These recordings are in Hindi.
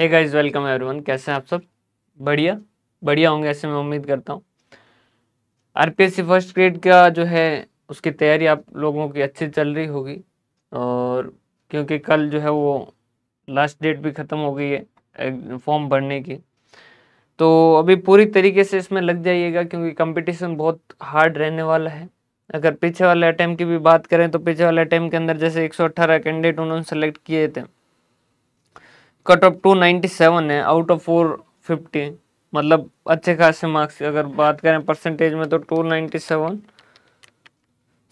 हे गाइस वेलकम एवरीवन कैसे हैं आप सब बढ़िया बढ़िया होंगे ऐसे मैं उम्मीद करता हूँ आर फर्स्ट ग्रेड का जो है उसकी तैयारी आप लोगों की अच्छी चल रही होगी और क्योंकि कल जो है वो लास्ट डेट भी ख़त्म हो गई है फॉर्म भरने की तो अभी पूरी तरीके से इसमें लग जाइएगा क्योंकि कंपटीशन बहुत हार्ड रहने वाला है अगर पीछे वाले अटैम्प की भी बात करें तो पीछे वाले अटैम्प के अंदर जैसे 118 कैंडिडेट उन्होंने सेलेक्ट किए थे cut off two ninety seven है आउट ऑफ फोर फिफ्टी मतलब अच्छे खासे मार्क्स अगर बात करें परसेंटेज में तो two ninety seven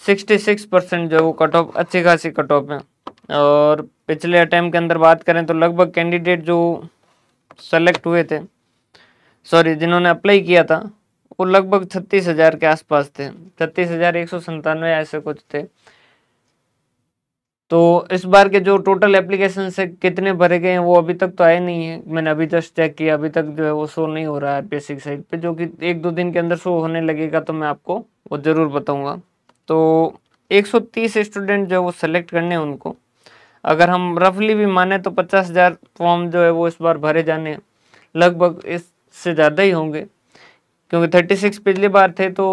sixty six percent जो है वो कट ऑफ अच्छी खासी कट ऑफ है और पिछले अटैम्प के अंदर बात करें तो लगभग कैंडिडेट जो सेलेक्ट हुए थे सॉरी जिन्होंने अप्लाई किया था वो लगभग छत्तीस हज़ार के आसपास थे छत्तीस हज़ार एक सौ संतानवे ऐसे कुछ थे तो इस बार के जो टोटल एप्लीकेशन से कितने भरे गए हैं वो अभी तक तो आए नहीं है मैंने अभी जस्ट चेक किया अभी तक जो है वो शो नहीं हो रहा है आर की साइट पे जो कि एक दो दिन के अंदर शो होने लगेगा तो मैं आपको वो ज़रूर बताऊँगा तो 130 स्टूडेंट जो है वो सेलेक्ट करने हैं उनको अगर हम रफली भी माने तो पचास हज़ार फॉर्म जो है वो इस बार भरे जाने लगभग इससे ज़्यादा ही होंगे क्योंकि थर्टी पिछली बार थे तो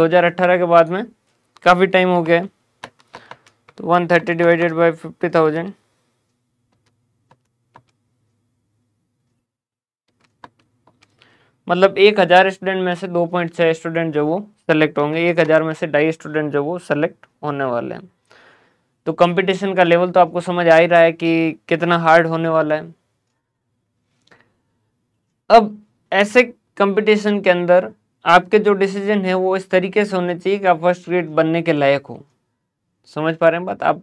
दो के बाद में काफ़ी टाइम हो गया है तो one thirty divided by fifty thousand मतलब एक हज़ार स्टूडेंट में से दो पॉइंट छह स्टूडेंट जो वो सेलेक्ट होंगे एक हज़ार में से ढाई स्टूडेंट जो वो सेलेक्ट होने वाले हैं तो कंपटीशन का लेवल तो आपको समझ आ ही रहा है कि कितना हार्ड होने वाला है अब ऐसे कंपटीशन के अंदर आपके जो डिसीजन है वो इस तरीके से होने चाहिए कि आप फर्स्ट ग्रेड बनने के लायक हो समझ पा रहे हैं बात आप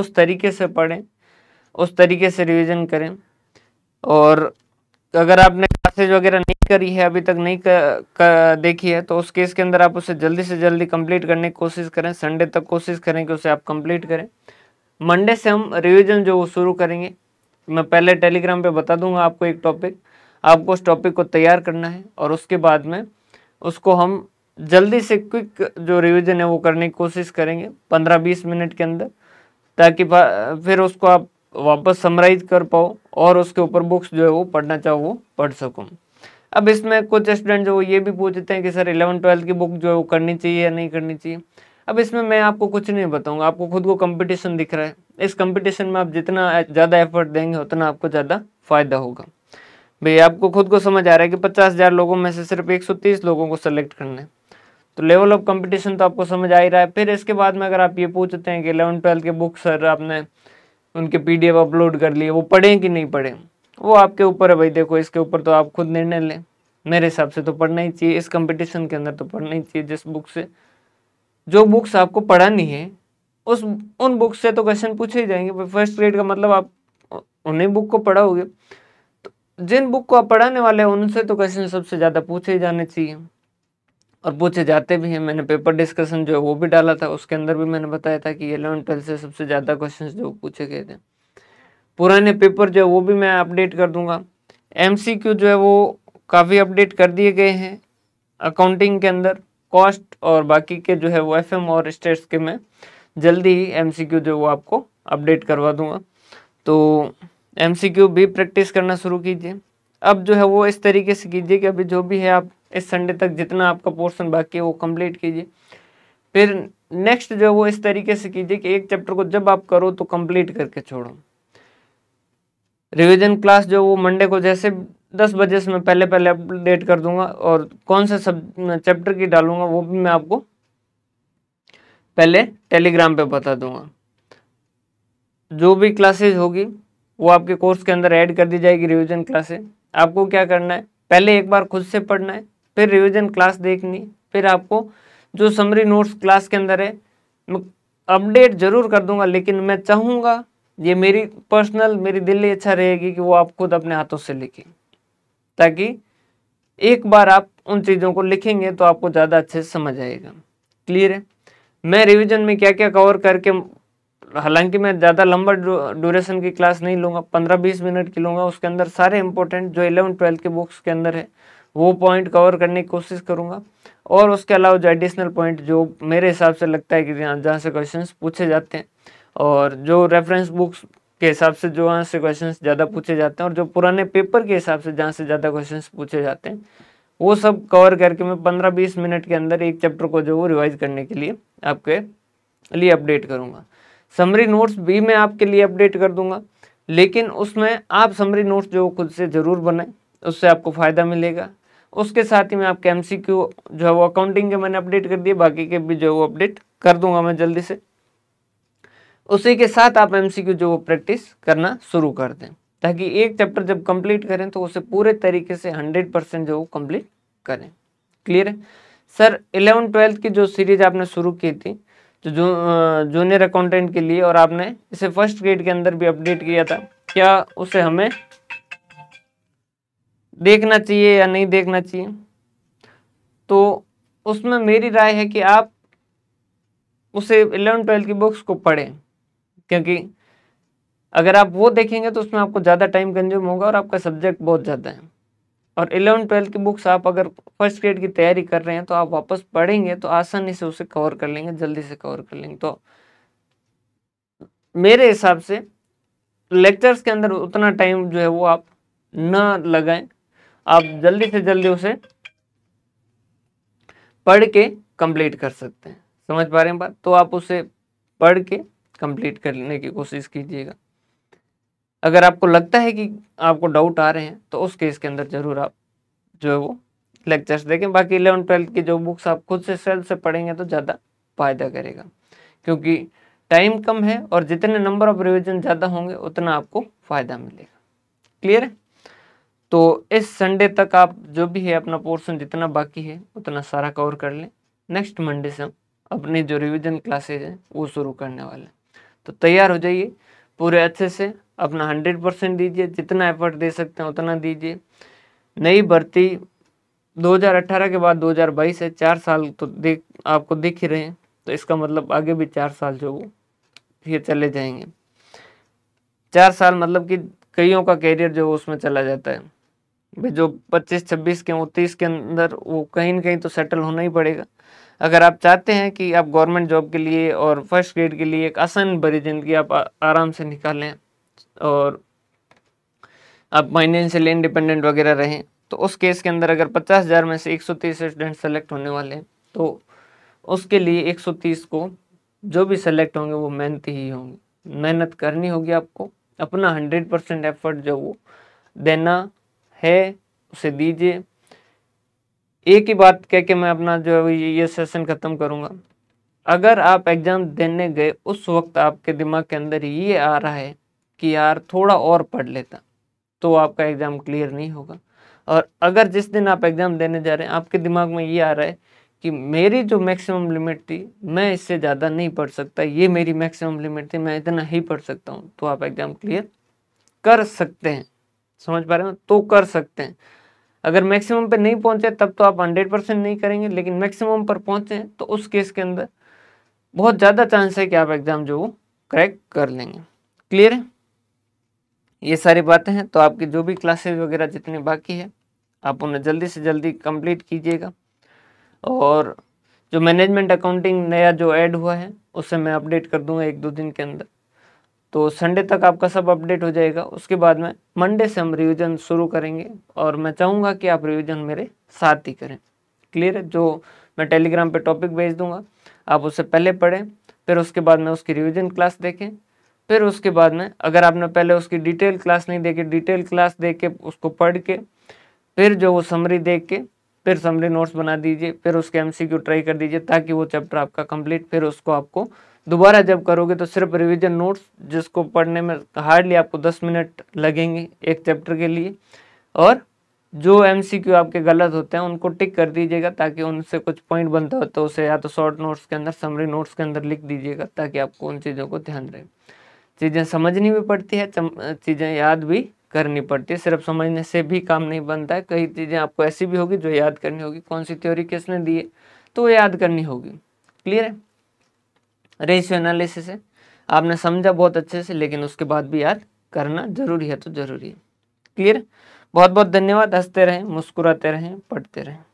उस तरीके से पढ़ें उस तरीके से रिवीजन करें और अगर आपने क्लासेज वगैरह नहीं करी है अभी तक नहीं कर, कर, देखी है तो उस केस के अंदर आप उसे जल्दी से जल्दी कंप्लीट करने की कोशिश करें संडे तक कोशिश करें कि उसे आप कंप्लीट करें मंडे से हम रिवीजन जो वो शुरू करेंगे मैं पहले टेलीग्राम पे बता दूंगा आपको एक टॉपिक आपको उस टॉपिक को तैयार करना है और उसके बाद में उसको हम जल्दी से क्विक जो रिवीजन है वो करने की कोशिश करेंगे पंद्रह बीस मिनट के अंदर ताकि फिर उसको आप वापस समराइज कर पाओ और उसके ऊपर बुक्स जो है वो पढ़ना चाहो वो पढ़ सकूँ अब इसमें कुछ स्टूडेंट जो ये भी पूछते हैं कि सर इलेवन ट्वेल्थ की बुक जो है वो करनी चाहिए या नहीं करनी चाहिए अब इसमें मैं आपको कुछ नहीं बताऊंगा आपको खुद को कंपटीशन दिख रहा है इस कंपटीशन में आप जितना ज़्यादा एफर्ट देंगे उतना आपको ज़्यादा फायदा होगा भैया आपको खुद को समझ आ रहा है कि पचास हज़ार लोगों में से सिर्फ एक सौ तीस लोगों को सेलेक्ट करना है तो लेवल ऑफ कंपटीशन तो आपको समझ आ ही रहा है फिर इसके बाद में अगर आप ये पूछते हैं कि इलेवन ट्वेल्थ के बुक सर आपने उनके पी अपलोड कर लिए वो पढ़ें कि नहीं पढ़ें वो आपके ऊपर है भाई देखो इसके ऊपर तो आप खुद निर्णय लें मेरे हिसाब से तो पढ़ना ही चाहिए इस कंपटीशन के अंदर तो पढ़ना ही चाहिए जिस बुक से जो बुक्स आपको पढ़ानी है उस उन बुक से तो क्वेश्चन पूछे ही जाएंगे फर्स्ट ग्रेड का मतलब आप उन्हीं बुक को पढ़ाओगे तो जिन बुक को आप पढ़ाने वाले हैं उनसे तो क्वेश्चन सबसे ज़्यादा पूछे ही जाने चाहिए और पूछे जाते भी हैं मैंने पेपर डिस्कशन जो है वो भी डाला था उसके अंदर भी मैंने बताया था कि एलेवन ट्वेल्थ से सबसे ज़्यादा क्वेश्चन जो पूछे गए थे पुराने पेपर जो है वो भी मैं अपडेट कर दूंगा एमसीक्यू जो है वो काफ़ी अपडेट कर दिए गए हैं अकाउंटिंग के अंदर कॉस्ट और बाकी के जो है वो एफ और स्टेट्स के मैं जल्दी ही एम जो वो आपको अपडेट करवा दूंगा तो एम भी प्रैक्टिस करना शुरू कीजिए अब जो है वो इस तरीके से कीजिए कि अभी जो भी है आप इस संडे तक जितना आपका पोर्शन बाकी है वो कंप्लीट कीजिए फिर नेक्स्ट जो है वो इस तरीके से कीजिए कि एक चैप्टर को जब आप करो तो कंप्लीट करके छोड़ो रिवीजन क्लास जो वो मंडे को जैसे दस बजे से मैं पहले पहले अपडेट कर दूंगा और कौन से सब चैप्टर की डालूंगा वो भी मैं आपको पहले टेलीग्राम पे बता दूंगा जो भी क्लासेज होगी वो आपके कोर्स के अंदर ऐड कर दी जाएगी रिवीजन क्लासेज आपको क्या करना है पहले एक बार खुद से पढ़ना है फिर रिवीजन क्लास देखनी फिर आपको जो समरी नोट्स क्लास के अंदर है अपडेट जरूर कर दूंगा लेकिन मैं चाहूँगा ये मेरी पर्सनल मेरी दिल्ली इच्छा रहेगी कि वो आप खुद अपने हाथों से लिखें ताकि एक बार आप उन चीज़ों को लिखेंगे तो आपको ज़्यादा अच्छे से समझ आएगा क्लियर है मैं रिवीजन में क्या क्या कवर करके हालांकि मैं ज़्यादा लंबा ड्यूरेशन की क्लास नहीं लूँगा पंद्रह बीस मिनट की लूँगा उसके अंदर सारे इंपॉर्टेंट जो इलेवन ट्वेल्थ के बुक्स के अंदर है वो पॉइंट कवर करने की कोशिश करूँगा और उसके अलावा जो एडिशनल पॉइंट जो मेरे हिसाब से लगता है कि जहाँ से क्वेश्चन पूछे जाते हैं और जो रेफरेंस बुक्स के हिसाब से जो वहाँ से क्वेश्चन ज़्यादा पूछे जाते हैं और जो पुराने पेपर के हिसाब से जहाँ से ज़्यादा क्वेश्चन पूछे जाते हैं वो सब कवर करके मैं पंद्रह बीस मिनट के अंदर एक चैप्टर को जो वो रिवाइज करने के लिए आपके लिए अपडेट करूँगा समरी नोट्स भी मैं आपके लिए अपडेट कर दूंगा लेकिन उसमें आप समरी नोट्स जो खुद से ज़रूर बनाएं उससे आपको फ़ायदा मिलेगा उसके साथ ही मैं आपके एम जो है वो अकाउंटिंग के मैंने अपडेट कर दिए बाकी के भी जो है वो अपडेट कर दूंगा मैं जल्दी से उसी के साथ आप एम जो वो प्रैक्टिस करना शुरू कर दें ताकि एक चैप्टर जब कंप्लीट करें तो उसे पूरे तरीके से हंड्रेड परसेंट जो वो कंप्लीट करें क्लियर है सर इलेवन ट्वेल्थ की जो सीरीज आपने शुरू की थी जो जूनियर अकाउंटेंट के लिए और आपने इसे फर्स्ट ग्रेड के अंदर भी अपडेट किया था क्या उसे हमें देखना चाहिए या नहीं देखना चाहिए तो उसमें मेरी राय है कि आप उसे इलेवन ट्वेल्थ की बुक्स को पढ़ें क्योंकि अगर आप वो देखेंगे तो उसमें आपको ज़्यादा टाइम कंज्यूम होगा और आपका सब्जेक्ट बहुत ज़्यादा है और इलेवन ट्वेल्थ की बुक्स आप अगर फर्स्ट ग्रेड की तैयारी कर रहे हैं तो आप वापस पढ़ेंगे तो आसानी से उसे कवर कर लेंगे जल्दी से कवर कर लेंगे तो मेरे हिसाब से लेक्चर्स के अंदर उतना टाइम जो है वो आप ना लगाएं आप जल्दी से जल्दी उसे पढ़ के कंप्लीट कर सकते हैं समझ पा रहे हैं बात तो आप उसे पढ़ के कंप्लीट करने की कोशिश कीजिएगा अगर आपको लगता है कि आपको डाउट आ रहे हैं तो उस केस के अंदर ज़रूर आप जो है वो लेक्चर्स देखें बाकी इलेवन ट्वेल्थ की जो बुक्स आप खुद से सेल्फ से पढ़ेंगे तो ज़्यादा फायदा करेगा क्योंकि टाइम कम है और जितने नंबर ऑफ रिविजन ज़्यादा होंगे उतना आपको फ़ायदा मिलेगा क्लियर है तो इस संडे तक आप जो भी है अपना पोर्सन जितना बाकी है उतना सारा कवर कर लें नेक्स्ट मंडे से हम अपनी जो रिविजन क्लासेज हैं वो शुरू करने वाले हैं तो तैयार हो जाइए पूरे अच्छे से अपना हंड्रेड परसेंट दीजिए जितना एफर्ट दे सकते हैं उतना दीजिए नई भर्ती 2018 के बाद 2022 है चार साल तो देख आपको देख ही रहे हैं तो इसका मतलब आगे भी चार साल जो वो ये चले जाएंगे चार साल मतलब कि कईयों का कैरियर जो उसमें चला जाता है जो 25 26 के उनतीस के अंदर वो कहीं ना कहीं तो सेटल होना ही पड़ेगा अगर आप चाहते हैं कि आप गवर्नमेंट जॉब के लिए और फर्स्ट ग्रेड के लिए एक आसान भरी ज़िंदगी आप आराम से निकालें और आप फाइनेंशियल इंडिपेंडेंट वगैरह रहें तो उस केस के अंदर अगर पचास हज़ार में से 130 स्टूडेंट सेलेक्ट होने वाले हैं तो उसके लिए 130 को जो भी सेलेक्ट होंगे वो मेहनती ही होंगे मेहनत करनी होगी आपको अपना हंड्रेड परसेंट एफर्ट जो वो देना है उसे दीजिए एक ही बात कह के मैं अपना जो है ये सेशन ख़त्म करूँगा अगर आप एग्ज़ाम देने गए उस वक्त आपके दिमाग के अंदर ये आ रहा है कि यार थोड़ा और पढ़ लेता तो आपका एग्ज़ाम क्लियर नहीं होगा और अगर जिस दिन आप एग्ज़ाम देने जा रहे हैं आपके दिमाग में ये आ रहा है कि मेरी जो मैक्सिमम लिमिट थी मैं इससे ज़्यादा नहीं पढ़ सकता ये मेरी मैक्सिमम लिमिट थी मैं इतना ही पढ़ सकता हूँ तो आप एग्ज़ाम क्लियर कर सकते हैं समझ पा रहे हो तो कर सकते हैं अगर मैक्सिमम पे नहीं पहुंचे तब तो आप हंड्रेड परसेंट नहीं करेंगे लेकिन मैक्सिमम पर पहुंचे तो उस केस के अंदर बहुत ज़्यादा चांस है कि आप एग्ज़ाम जो वो क्रैक कर लेंगे क्लियर है ये सारी बातें हैं तो आपकी जो भी क्लासेज वगैरह जितनी बाकी है आप उन्हें जल्दी से जल्दी कंप्लीट कीजिएगा और जो मैनेजमेंट अकाउंटिंग नया जो ऐड हुआ है उसे मैं अपडेट कर दूंगा एक दो दिन के अंदर तो संडे तक आपका सब अपडेट हो जाएगा उसके बाद में मंडे से हम रिविज़न शुरू करेंगे और मैं चाहूँगा कि आप रिविज़न मेरे साथ ही करें क्लियर है जो मैं टेलीग्राम पे टॉपिक भेज दूंगा आप उससे पहले पढ़ें फिर उसके बाद में उसकी रिविज़न क्लास देखें फिर उसके बाद में अगर आपने पहले उसकी डिटेल क्लास नहीं देखी डिटेल क्लास देख के उसको पढ़ के फिर जो वो समरी देख के फिर समरी नोट्स बना दीजिए फिर उसके एमसीक्यू ट्राई कर दीजिए ताकि वो चैप्टर आपका कंप्लीट फिर उसको आपको दोबारा जब करोगे तो सिर्फ रिवीजन नोट्स जिसको पढ़ने में हार्डली आपको दस मिनट लगेंगे एक चैप्टर के लिए और जो एमसीक्यू आपके गलत होते हैं उनको टिक कर दीजिएगा ताकि उनसे कुछ पॉइंट बनता हो तो उसे या तो शॉर्ट नोट्स के अंदर समरी नोट्स के अंदर लिख दीजिएगा ताकि आपको उन चीज़ों को ध्यान रहे चीज़ें समझनी भी पड़ती है चीज़ें याद भी करनी पड़ती है सिर्फ समझने से भी काम नहीं बनता है कई चीज़ें आपको ऐसी भी होगी जो याद करनी होगी कौन सी थ्योरी किसने दी है तो याद करनी होगी क्लियर है रेशियो एनालिसिस है आपने समझा बहुत अच्छे से लेकिन उसके बाद भी याद करना जरूरी है तो जरूरी है क्लियर बहुत बहुत धन्यवाद हंसते रहें मुस्कुराते रहें पढ़ते रहें